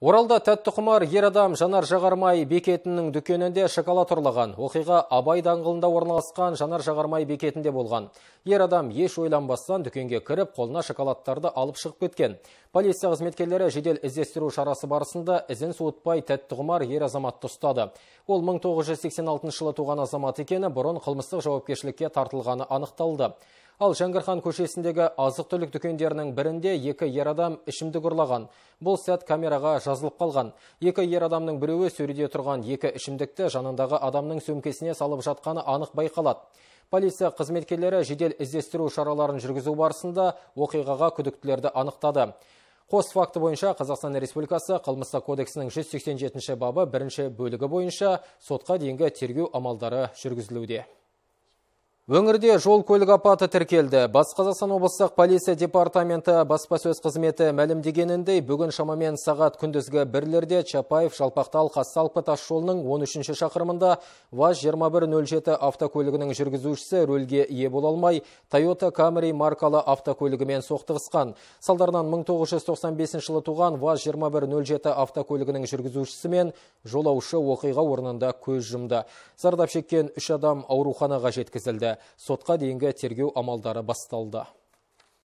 Оралда тәттіқұмар ер адам жанар жағармай бекетінің дүкенінде шоколад ұрлаған. Оқиға Абай даңғылында орналасқан жанар жағармай бекетінде болған. Ер адам еш ойланбастан дүкенге кіріп, қолына шоколадтарды алып шығып кеткен. Полиция қызметкерлері жедел іздестіру шарасы барысында ізін суытпай тәттіқұмар ер азаматты ұстады. Ол 1986 жылы туған азамат екені бұрын қылмыстық жауапкершілікке тартылғаны анықталды. Ал Жәңгірхан көшесіндегі азық түлік дүкендерінің бірінде екі ер адам ішімді ұрлаған. Бұл сәт камераға жазылып қалған. Екі ер адамның біреуі сөреде тұрған екі ішімдікті жанындағы адамның сөмкесіне салып жатқаны анық байқалады. Полиция қызметкерлері жедел іздестіру шараларын жүргізу барысында оқиғаға күдіктілерді анықтады. Қос факті бойынша Қазақстан Республикасы қылмыстық кодексінің 187 бабы бірінші бөлігі бойынша сотқа дейінгі тергеу амалдары жүргізілуде. Өңірде жол көлік апаты тіркелді. Батыс Қазақстан облыстық полиция департаменті баспасөз қызметі мәлімдегеніндей, бүгін шамамен сағат күндізгі бірлерде Чапаев жалпақтал Қасалпы тас жолының 13-ші шақырымында ВАЗ-2107 автокөлігінің жүргізушісі рөлге ие бола алмай, Toyota Camry маркалы автокөлігімен соқтығысқан. Салдарынан 1995 жылы туған ВАЗ-2107 автокөлігінің жүргізушісі мен жолаушы оқиға орнында көз жұмды. Зардап шеккен үш адам ауруханаға жеткізілді сотқа дейінгі тергеу амалдары басталды